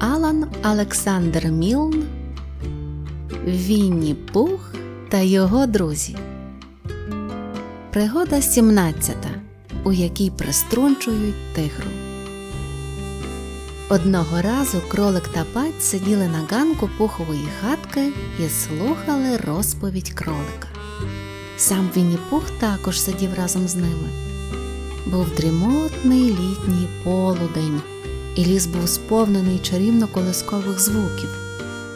Алан Олександр Мілн, Вінні Пух та його друзі. Пригода 17, у якій приструнчують тигру. Одного разу кролик та пать сиділи на ганку пухової хатки і слухали розповідь кролика. Сам Вінні Пух також сидів разом з ними. Був дрімотний літній полудень і ліс був сповнений чарівно колискових звуків,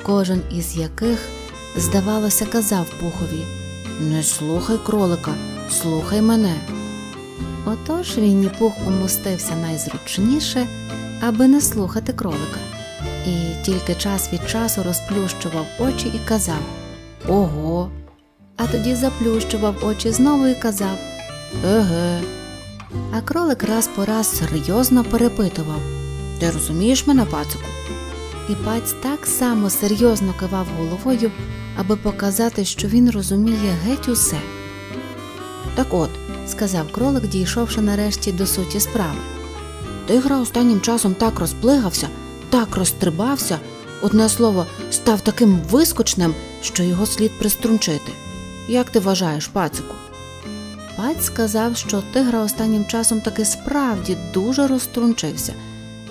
кожен із яких, здавалося, казав пухові Не слухай кролика, слухай мене. Отож він пух умостився найзручніше, аби не слухати кролика, і тільки час від часу розплющував очі і казав Ого. А тоді заплющував очі знову і казав Еге. А кролик раз по раз серйозно перепитував ти розумієш мене, пацику? І паць так само серйозно кивав головою, аби показати, що він розуміє геть усе. Так от, сказав кролик, дійшовши нарешті до суті справи. Тигра останнім часом так розплигався, так розстрибався, одне слово, став таким вискочним, що його слід приструнчити. Як ти вважаєш, пацику? Паць сказав, що тигра останнім часом таки справді дуже розтрунчився.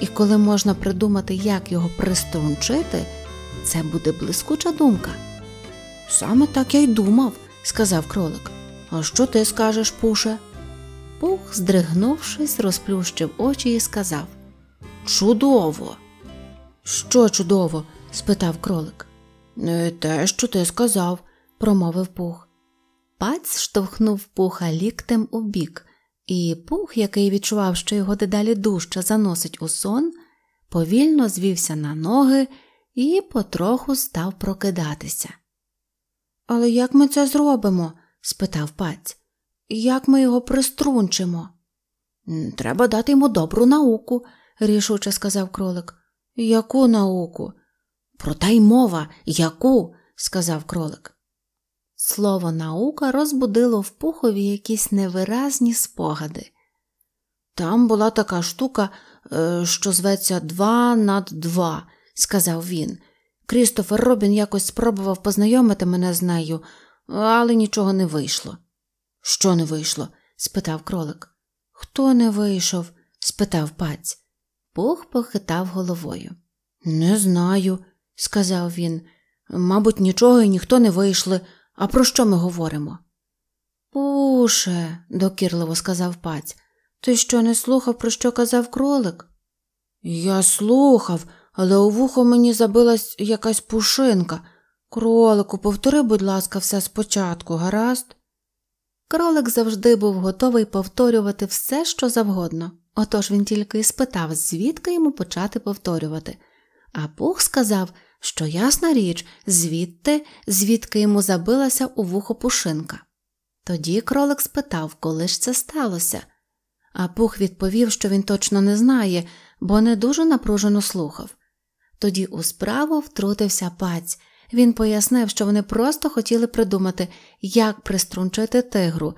І коли можна придумати, як його приструнчити, це буде блискуча думка. Саме так я й думав, сказав кролик. А що ти скажеш, Пуше? Пух, здригнувшись, розплющив очі і сказав Чудово! Що чудово? спитав кролик. Не те, що ти сказав, промовив Пух. Паць штовхнув пуха ліктем у бік, і пух, який відчував, що його дедалі дужче заносить у сон, повільно звівся на ноги і потроху став прокидатися. Але як ми це зробимо? спитав паць. Як ми його приструнчимо? Треба дати йому добру науку, рішуче сказав кролик. Яку науку? Проте й мова, яку? сказав кролик. Слово наука розбудило в пухові якісь невиразні спогади. Там була така штука, е, що зветься два над два, сказав він. Крістофер Робін якось спробував познайомити мене з нею, але нічого не вийшло. Що не вийшло? спитав кролик. Хто не вийшов? спитав паць. Пух похитав головою. Не знаю, сказав він. Мабуть, нічого і ніхто не вийшли. А про що ми говоримо? Пуше, докірливо сказав паць, ти що не слухав, про що казав кролик? Я слухав, але у вухо мені забилась якась пушинка. Кролику, повтори, будь ласка, все спочатку, гаразд? Кролик завжди був готовий повторювати все, що завгодно, отож він тільки і спитав, звідки йому почати повторювати. А Пух сказав, що, ясна річ, звідти, звідки йому забилася у вухо пушинка. Тоді кролик спитав, коли ж це сталося, а пух відповів, що він точно не знає, бо не дуже напружено слухав. Тоді у справу втрутився паць. Він пояснив, що вони просто хотіли придумати, як приструнчити тигру,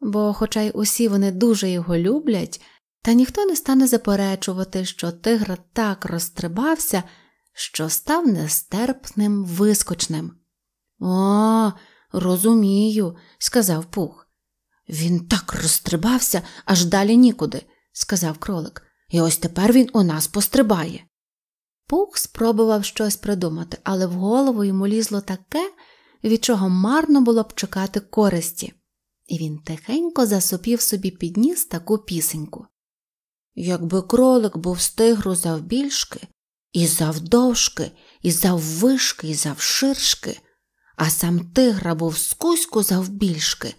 бо, хоча й усі вони дуже його люблять, та ніхто не стане заперечувати, що тигр так розстрибався що став нестерпним вискочним. О, розумію, сказав Пух. Він так розстрибався, аж далі нікуди, сказав кролик, і ось тепер він у нас пострибає. Пух спробував щось придумати, але в голову йому лізло таке, від чого марно було б чекати користі, і він тихенько засопів собі підніс таку пісеньку. Якби кролик був стигру завбільшки, і завдовжки, і заввишки, і завширшки, а сам тигра був скузьку завбільшки,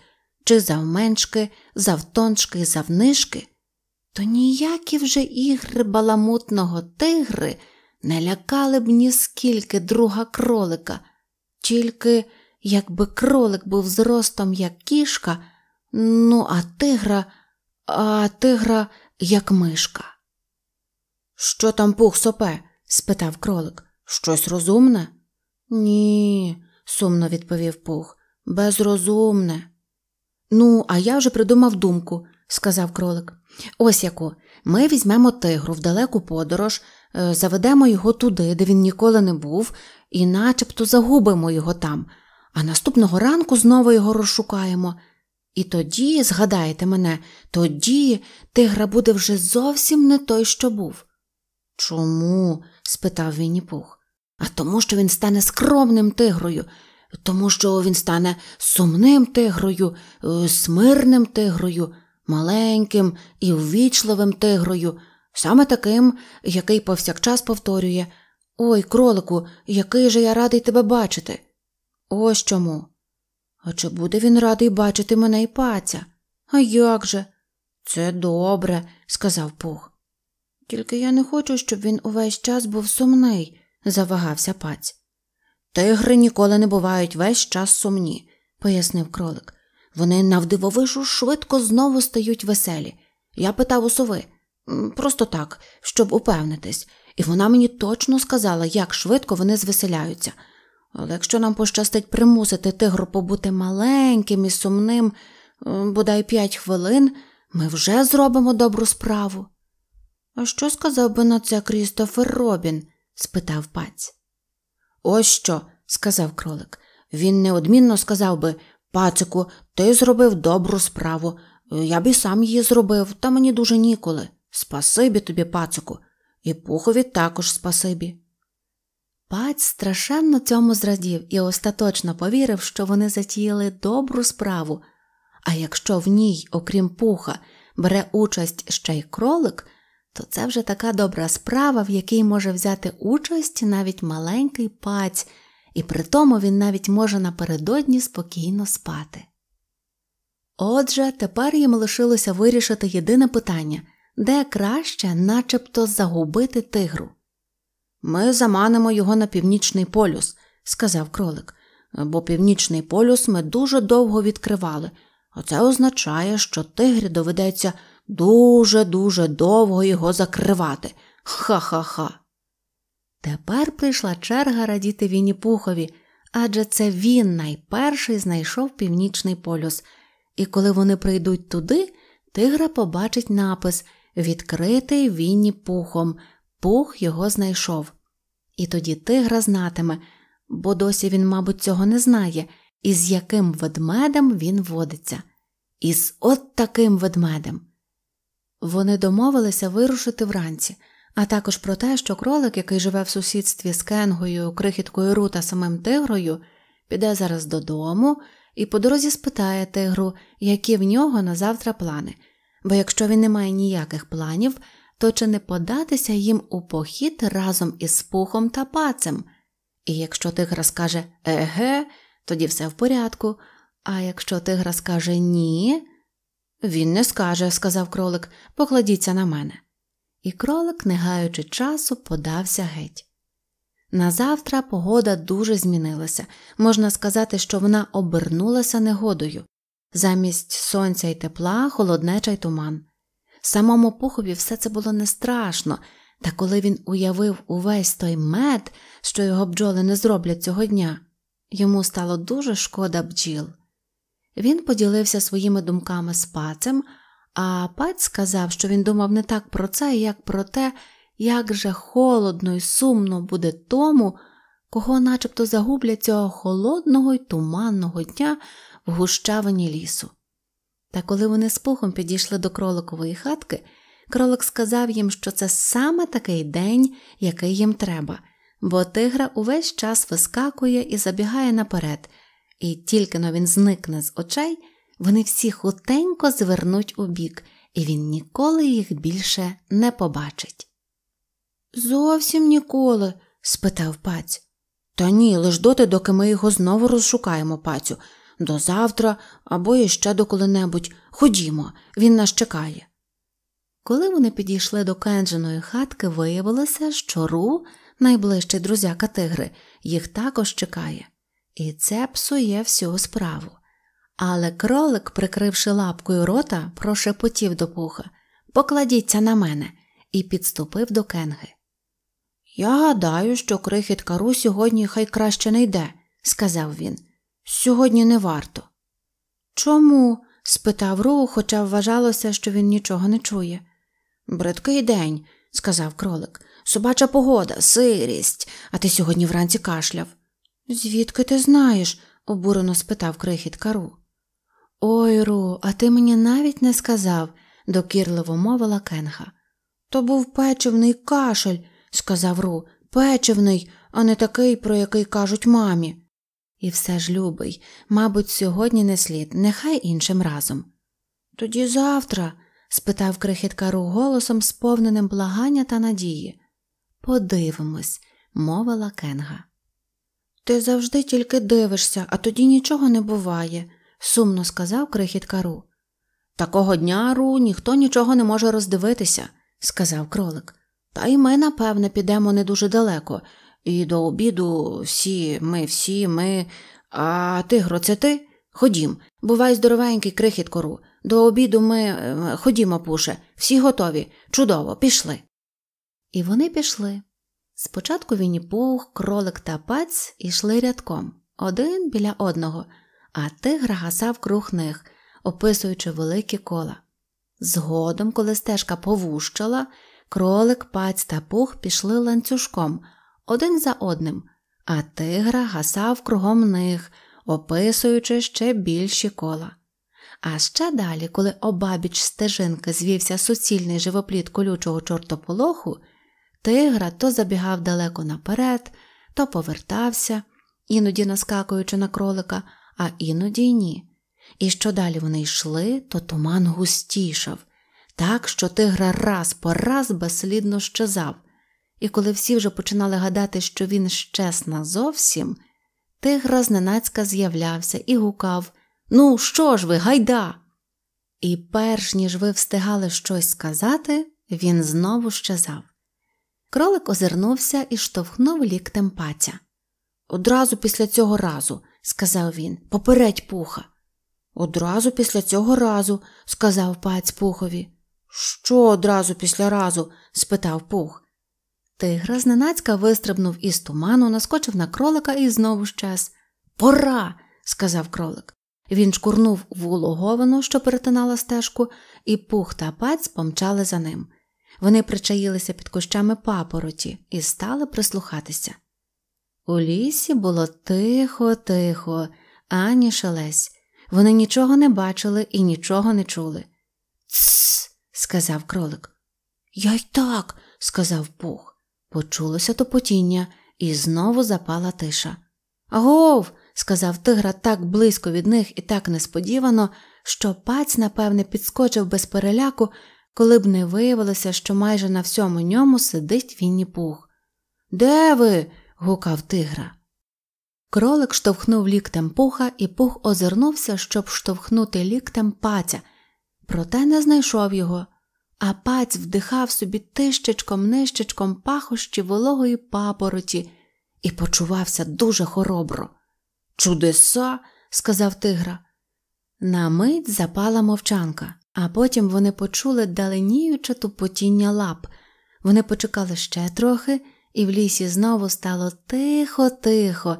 чи завменшки, завтоншки і завнишки, то ніякі вже ігри баламутного тигри не лякали б ніскільки друга кролика, тільки якби кролик був зростом, як кішка, ну, а тигра, а тигра, як мишка. Що там пух сопе? спитав кролик. Щось розумне? Ні, сумно відповів пух. Безрозумне. Ну, а я вже придумав думку, сказав кролик. Ось яку. Ми візьмемо тигру в далеку подорож, е, заведемо його туди, де він ніколи не був, і начебто загубимо його там, а наступного ранку знову його розшукаємо. І тоді, згадаєте мене, тоді тигра буде вже зовсім не той, що був. Чому? спитав Пух. А тому, що він стане скромним тигрою, тому що він стане сумним тигрою, е, смирним тигрою, маленьким і ввічливим тигрою, саме таким, який повсякчас повторює Ой, кролику, який же я радий тебе бачити. Ось чому. А чи буде він радий бачити мене і паця? А як же? Це добре, сказав Пух. Тільки я не хочу, щоб він увесь час був сумний, завагався паць. Тигри ніколи не бувають весь час сумні, пояснив кролик. Вони навдивовишу швидко знову стають веселі. Я питав у сови просто так, щоб упевнитись, і вона мені точно сказала, як швидко вони звеселяються. Але якщо нам пощастить примусити тигру побути маленьким і сумним, бодай п'ять хвилин, ми вже зробимо добру справу. А що сказав би на це Крістофер Робін? спитав паць. Ось що, сказав кролик. Він неодмінно сказав би пацику, ти зробив добру справу. Я б і сам її зробив, та мені дуже ніколи. Спасибі тобі, пацику, і пухові також спасибі. Паць страшенно цьому зрадів і остаточно повірив, що вони затіяли добру справу, а якщо в ній, окрім пуха, бере участь ще й кролик, то це вже така добра справа, в якій може взяти участь навіть маленький паць, і при тому він навіть може напередодні спокійно спати. Отже, тепер їм лишилося вирішити єдине питання де краще, начебто, загубити тигру. Ми заманимо його на північний полюс, сказав кролик, бо північний полюс ми дуже довго відкривали, а це означає, що тигрі доведеться дуже-дуже довго його закривати. Ха-ха-ха. Тепер прийшла черга радіти Вінні-Пухові, адже це він найперший знайшов північний полюс, і коли вони прийдуть туди, тигра побачить напис Відкритий Вінні пухом, пух його знайшов. І тоді тигра знатиме, бо досі він, мабуть, цього не знає, із яким ведмедем він водиться. Із от таким ведмедем. Вони домовилися вирушити вранці, а також про те, що кролик, який живе в сусідстві з Кенгою, крихіткою Ру та самим тигрою, піде зараз додому і по дорозі спитає тигру, які в нього на завтра плани, бо якщо він не має ніяких планів, то чи не податися їм у похід разом із пухом та пацем? І якщо тигра скаже еге, тоді все в порядку, а якщо тигра скаже ні. Він не скаже, сказав кролик, покладіться на мене. І кролик, не гаючи часу, подався геть. Назавтра погода дуже змінилася, можна сказати, що вона обернулася негодою замість сонця й тепла, холоднеча й туман. Самому пухові все це було не страшно, та коли він уявив увесь той мед, що його бджоли не зроблять цього дня, йому стало дуже шкода бджіл. Він поділився своїми думками з пацем, а паць сказав, що він думав не так про це, як про те, як же холодно й сумно буде тому, кого начебто загублять цього холодного й туманного дня в гущавині лісу. Та коли вони з пухом підійшли до кроликової хатки, кролик сказав їм, що це саме такий день, який їм треба, бо тигра увесь час вискакує і забігає наперед і тільки но він зникне з очей, вони всі хутенько звернуть у бік, і він ніколи їх більше не побачить. Зовсім ніколи? спитав паць. Та ні, лиш доти, доки ми його знову розшукаємо, пацю, до завтра або іще до коли-небудь. Ходімо, він нас чекає. Коли вони підійшли до кендженої хатки, виявилося, що Ру, найближчий друзяка тигри, їх також чекає і це псує всю справу. Але кролик, прикривши лапкою рота, прошепотів до пуха Покладіться на мене, і підступив до кенги. Я гадаю, що крихітка ру сьогодні хай краще не йде, сказав він. Сьогодні не варто. Чому? спитав Роу, хоча вважалося, що він нічого не чує. Бридкий день, сказав кролик. Собача погода, сирість, а ти сьогодні вранці кашляв. Звідки ти знаєш? обурено спитав крихіт Кару. Ой, Ру, а ти мені навіть не сказав, докірливо мовила Кенга. То був печивний кашель, сказав Ру, печивний, а не такий, про який кажуть мамі. І все ж, любий, мабуть, сьогодні не слід, нехай іншим разом. Тоді завтра, спитав крихіткару голосом, сповненим благання та надії. Подивимось, мовила Кенга. Ти завжди тільки дивишся, а тоді нічого не буває, сумно сказав крихітка Ру. Такого дня, Ру, ніхто нічого не може роздивитися, сказав кролик. Та й ми, напевне, підемо не дуже далеко, і до обіду всі, ми, всі, ми. А тигро, це ти? Ходім. Бувай здоровенький, крихітко Ру. До обіду ми е, ходімо, пуше, всі готові. Чудово, пішли. І вони пішли. Спочатку Вінні Пух, кролик та паць ішли рядком, один біля одного, а тигр гасав круг них, описуючи великі кола. Згодом, коли стежка повущала, кролик, паць та пух пішли ланцюжком один за одним, а тигра гасав кругом них, описуючи ще більші кола. А ще далі, коли обабіч стежинки звівся суцільний живоплід колючого чортополоху, Тигра то забігав далеко наперед, то повертався, іноді наскакуючи на кролика, а іноді й ні. І що далі вони йшли, то туман густішав, так що тигра раз по раз безслідно щезав. І коли всі вже починали гадати, що він щез назовсім, тигра зненацька з'являвся і гукав Ну, що ж ви, гайда! І перш ніж ви встигали щось сказати, він знову щезав. Кролик озирнувся і штовхнув ліктем паця. Одразу після цього разу, сказав він, попередь пуха. Одразу після цього разу, сказав паць пухові. Що одразу після разу? спитав пух. Тигра зненацька вистрибнув із туману, наскочив на кролика і знову щез. Пора. сказав кролик. Він шкурнув вулоговину, що перетинала стежку, і пух та паць помчали за ним. Вони причаїлися під кущами папороті і стали прислухатися. У лісі було тихо, тихо, ані шелесь. Вони нічого не бачили і нічого не чули. Тсс, сказав кролик. Я й так, сказав пух. Почулося топотіння, і знову запала тиша. Гов! сказав тигра так близько від них і так несподівано, що паць, напевне, підскочив без переляку коли б не виявилося, що майже на всьому ньому сидить Вінні Пух. Де ви? гукав тигра. Кролик штовхнув ліктем пуха, і пух озирнувся, щоб штовхнути ліктем паця, проте не знайшов його, а паць вдихав собі тищечком нищечком пахощі вологої папороті і почувався дуже хоробро. Чудеса, сказав тигра. На мить запала мовчанка. А потім вони почули даленіюче тупотіння лап. Вони почекали ще трохи, і в лісі знову стало тихо-тихо,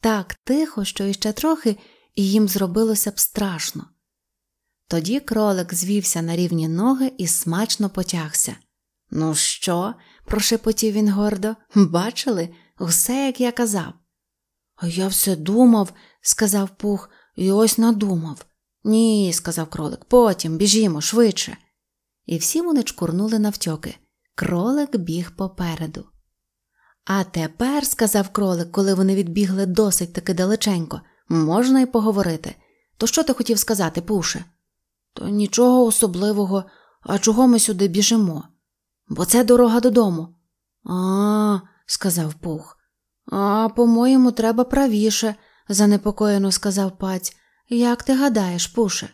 так тихо, що іще трохи, і їм зробилося б страшно. Тоді кролик звівся на рівні ноги і смачно потягся. Ну що? прошепотів він гордо. Бачили? Усе, як я казав. А я все думав, сказав Пух, і ось надумав. Ні, сказав кролик, потім біжімо швидше. І всі вони чкурнули навтьоки. Кролик біг попереду. А тепер, сказав кролик, коли вони відбігли досить таки далеченько, можна й поговорити. То що ти хотів сказати, Пуше? То нічого особливого, а чого ми сюди біжимо? Бо це дорога додому. А, сказав Пух. А, по-моєму, треба правіше, занепокоєно сказав паць. Як ти гадаєш, Пуше?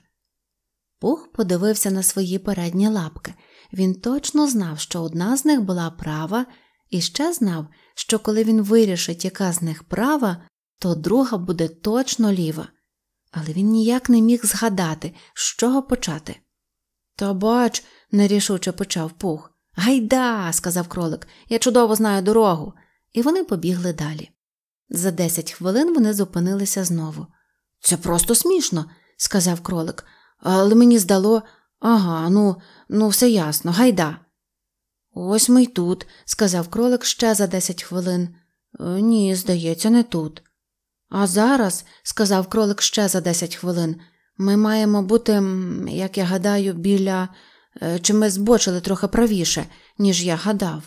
Пух подивився на свої передні лапки. Він точно знав, що одна з них була права, і ще знав, що коли він вирішить, яка з них права, то друга буде точно ліва. Але він ніяк не міг згадати, з чого почати. То бач, нерішуче почав Пух. Гайда, сказав кролик, я чудово знаю дорогу. І вони побігли далі. За десять хвилин вони зупинилися знову. Це просто смішно, сказав кролик, але мені здало ага, ну, ну, все ясно, гайда. Ось ми й тут, сказав кролик ще за десять хвилин. Е, ні, здається, не тут. А зараз, сказав кролик ще за десять хвилин, ми маємо бути, як я гадаю, біля е, чи ми збочили трохи правіше, ніж я гадав.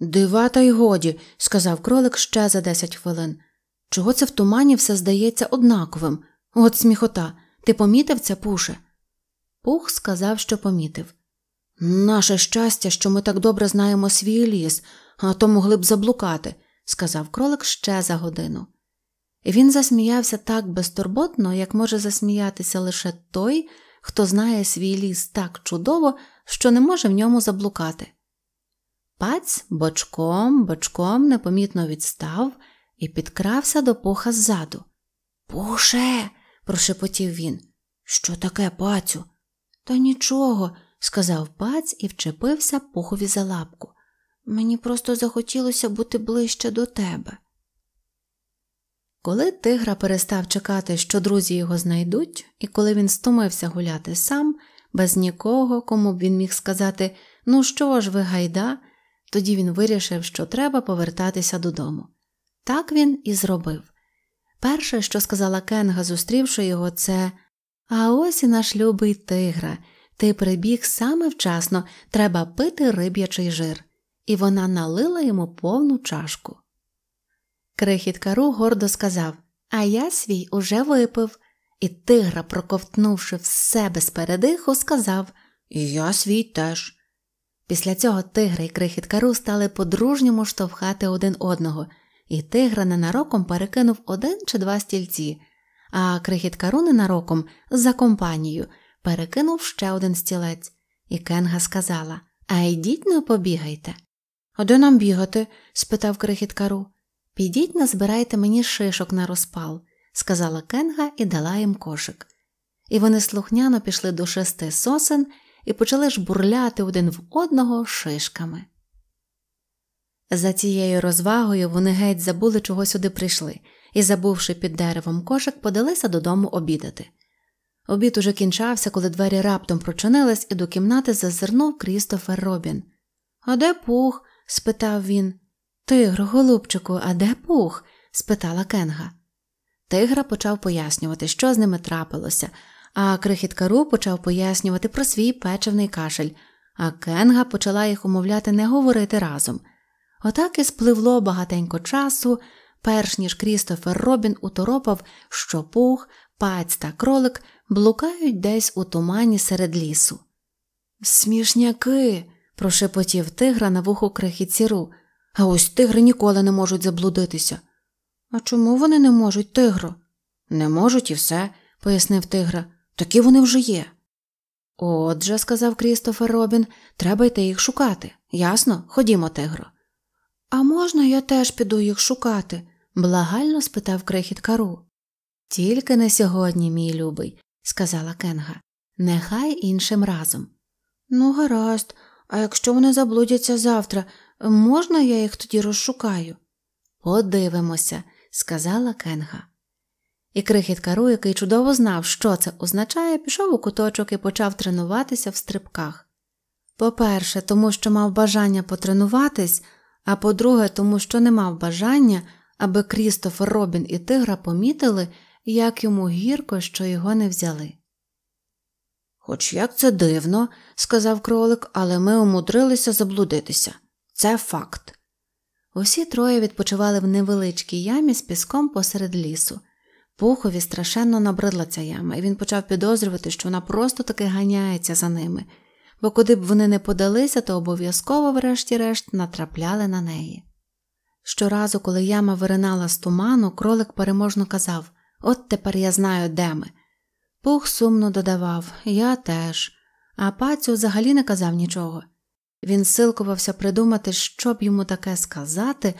Дива, та й годі, сказав кролик ще за десять хвилин. Чого це в тумані все здається однаковим? От сміхота, ти помітив це, Пуше? Пух сказав, що помітив. Наше щастя, що ми так добре знаємо свій ліс, а то могли б заблукати, сказав кролик ще за годину. Він засміявся так безтурботно, як може засміятися лише той, хто знає свій ліс так чудово, що не може в ньому заблукати. Паць бочком бочком непомітно відстав і підкрався до пуха ззаду. Пуше. прошепотів він. Що таке, пацю? Та нічого, сказав паць і вчепився пухові за лапку. Мені просто захотілося бути ближче до тебе. Коли тигра перестав чекати, що друзі його знайдуть, і коли він стомився гуляти сам, без нікого, кому б він міг сказати Ну що ж ви гайда, тоді він вирішив, що треба повертатися додому. Так він і зробив. Перше, що сказала Кенга, зустрівши його, це А ось і наш любий тигра. Ти прибіг саме вчасно, треба пити риб'ячий жир. І вона налила йому повну чашку. Крихіт Кару гордо сказав А я свій уже випив. І тигра, проковтнувши все без передиху, сказав Я свій теж. Після цього тигра і крихіт Кару стали по дружньому штовхати один одного і тигра ненароком перекинув один чи два стільці, а крихітка ненароком за компанію перекинув ще один стілець, і Кенга сказала А йдіть не побігайте. А де нам бігати? спитав крихіткару. Підіть назбирайте мені шишок на розпал, сказала Кенга і дала їм кошик. І вони слухняно пішли до шести сосен і почали жбурляти один в одного шишками. За цією розвагою вони геть забули, чого сюди прийшли, і, забувши під деревом кошик, подалися додому обідати. Обід уже кінчався, коли двері раптом прочинились, і до кімнати зазирнув Крістофер Робін. А де пух? спитав він. Тигр, голубчику, а де пух? спитала Кенга. Тигра почав пояснювати, що з ними трапилося, а крихітка Ру почав пояснювати про свій печивний кашель, а Кенга почала їх умовляти не говорити разом. Отак і спливло багатенько часу, перш ніж Крістофер Робін уторопав, що пух, паць та кролик блукають десь у тумані серед лісу. Смішняки. прошепотів тигра на вухо крихіціру. А ось тигри ніколи не можуть заблудитися. А чому вони не можуть, тигро? Не можуть і все, пояснив тигра. Такі вони вже є. Отже, сказав Крістофер Робін, треба йти їх шукати. Ясно? Ходімо, тигро. А можна я теж піду їх шукати? благально спитав крихіт кару. Тільки не сьогодні, мій любий, сказала Кенга, нехай іншим разом. Ну, гаразд, а якщо вони заблудяться завтра, можна я їх тоді розшукаю? Подивимося, сказала Кенга. І крихіт кару, який чудово знав, що це означає, пішов у куточок і почав тренуватися в стрибках. По перше, тому що мав бажання потренуватись, а по-друге, тому що не мав бажання, аби Крістофер Робін і Тигра помітили, як йому гірко, що його не взяли. Хоч як це дивно, сказав кролик, але ми умудрилися заблудитися. Це факт. Усі троє відпочивали в невеличкій ямі з піском посеред лісу. Пухові страшенно набридла ця яма, і він почав підозрювати, що вона просто таки ганяється за ними бо куди б вони не подалися, то обов'язково, врешті-решт, натрапляли на неї. Щоразу, коли яма виринала з туману, кролик переможно казав От тепер я знаю, де ми. Пух сумно додавав Я теж, а пацю взагалі не казав нічого. Він силкувався придумати, що б йому таке сказати,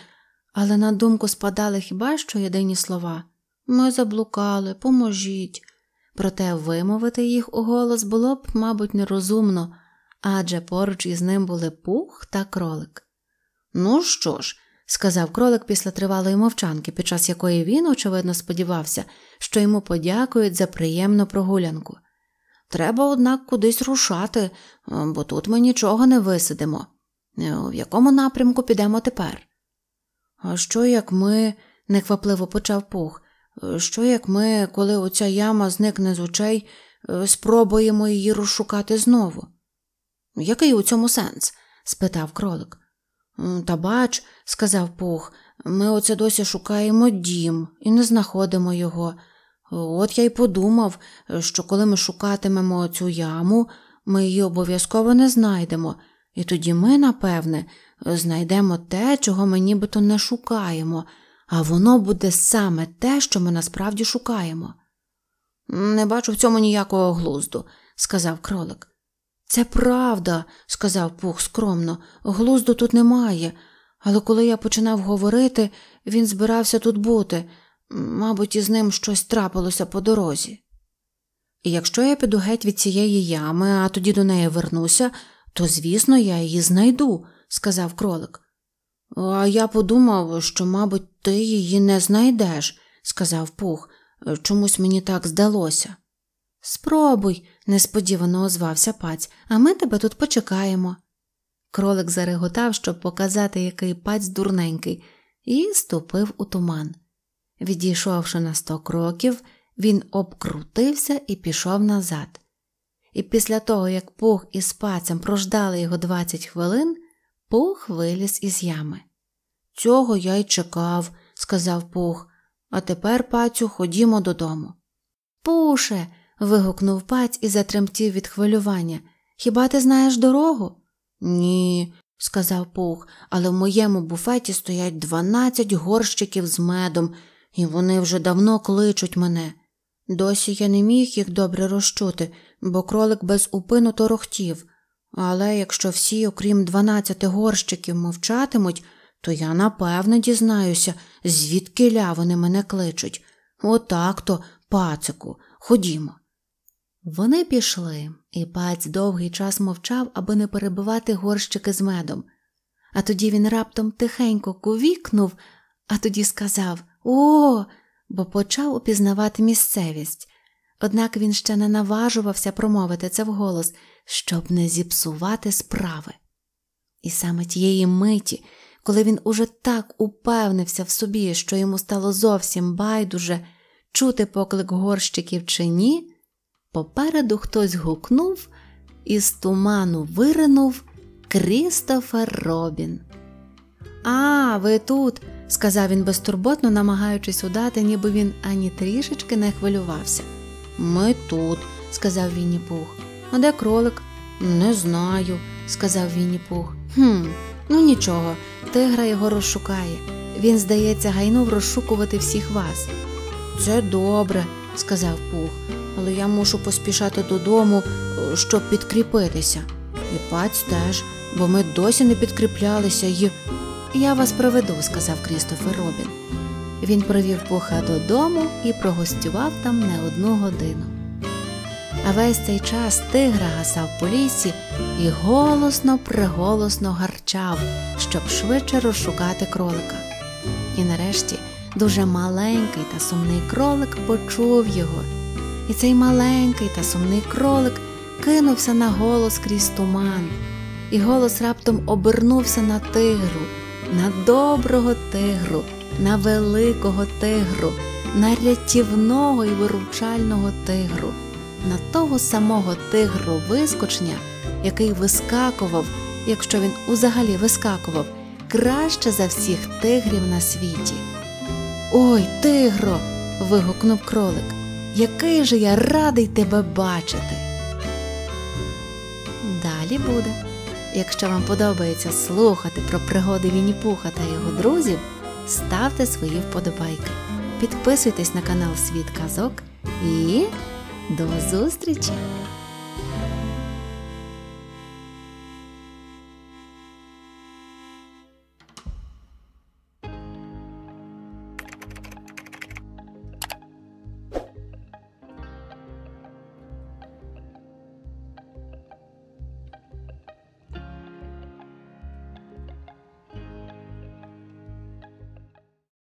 але на думку спадали хіба що єдині слова Ми заблукали, поможіть. Проте вимовити їх у голос було б, мабуть, нерозумно, адже поруч із ним були пух та кролик. Ну що ж, сказав кролик після тривалої мовчанки, під час якої він, очевидно, сподівався, що йому подякують за приємну прогулянку. Треба, однак, кудись рушати, бо тут ми нічого не висидимо. В якому напрямку підемо тепер? А що як ми, неквапливо почав пух, що як ми, коли оця яма зникне з очей, спробуємо її розшукати знову? «Ну, який у цьому сенс? спитав кролик. Та бач, сказав Пух, ми оце досі шукаємо дім і не знаходимо його. От я й подумав, що коли ми шукатимемо цю яму, ми її обов'язково не знайдемо, і тоді ми, напевне, знайдемо те, чого ми нібито не шукаємо, а воно буде саме те, що ми насправді шукаємо. Не бачу в цьому ніякого глузду, сказав кролик. Це правда, сказав Пух скромно, глузду тут немає. Але коли я починав говорити, він збирався тут бути. Мабуть, із ним щось трапилося по дорозі. І якщо я піду геть від цієї ями, а тоді до неї вернуся, то, звісно, я її знайду, сказав кролик. А я подумав, що, мабуть, ти її не знайдеш, сказав Пух. Чомусь мені так здалося. Спробуй, несподівано озвався паць, а ми тебе тут почекаємо. Кролик зареготав, щоб показати, який паць дурненький, і ступив у туман. Відійшовши на сто кроків, він обкрутився і пішов назад. І після того, як пух із пацем прождали його двадцять хвилин, пух виліз із ями. Цього я й чекав, сказав пух, а тепер, пацю, ходімо додому. Пуше вигукнув паць і затремтів від хвилювання. Хіба ти знаєш дорогу? Ні, сказав пух, але в моєму буфеті стоять дванадцять горщиків з медом, і вони вже давно кличуть мене. Досі я не міг їх добре розчути, бо кролик без упину торохтів. Але якщо всі, окрім дванадцяти горщиків, мовчатимуть, то я напевно дізнаюся, звідки ля вони мене кличуть. Отак то, пацику, ходімо. Вони пішли, і паць довгий час мовчав, аби не перебивати горщики з медом. А тоді він раптом тихенько кувікнув, а тоді сказав О, бо почав упізнавати місцевість. Однак він ще не наважувався промовити це вголос, щоб не зіпсувати справи. І саме тієї миті, коли він уже так упевнився в собі, що йому стало зовсім байдуже чути поклик горщиків чи ні. Попереду хтось гукнув і з туману виринув Крістофер Робін. А, ви тут, сказав він безтурботно, намагаючись удати, ніби він ані трішечки не хвилювався. Ми тут, сказав Вінні Пух. А де кролик? Не знаю, сказав Вінні Пух. «Хм, ну нічого, тигра його розшукає. Він, здається, гайнув розшукувати всіх вас. Це добре, сказав Пух але я мушу поспішати додому, щоб підкріпитися. І паць теж, бо ми досі не підкріплялися і. Я вас проведу, сказав Крістофер Робін. Він провів пуха додому і прогостював там не одну годину. А весь цей час тигра гасав по лісі і голосно, приголосно гарчав, щоб швидше розшукати кролика. І нарешті дуже маленький та сумний кролик почув його і цей маленький та сумний кролик кинувся на голос крізь туман, і голос раптом обернувся на тигру, на доброго тигру, на великого тигру, на рятівного і виручального тигру, на того самого тигру вискочня, який вискакував, якщо він узагалі вискакував, краще за всіх тигрів на світі. Ой, тигро! вигукнув кролик який же я радий тебе бачити. Далі буде. Якщо вам подобається слухати про пригоди Вінні-Пуха та його друзів, ставте свої вподобайки. Підписуйтесь на канал Світ Казок і до зустрічі!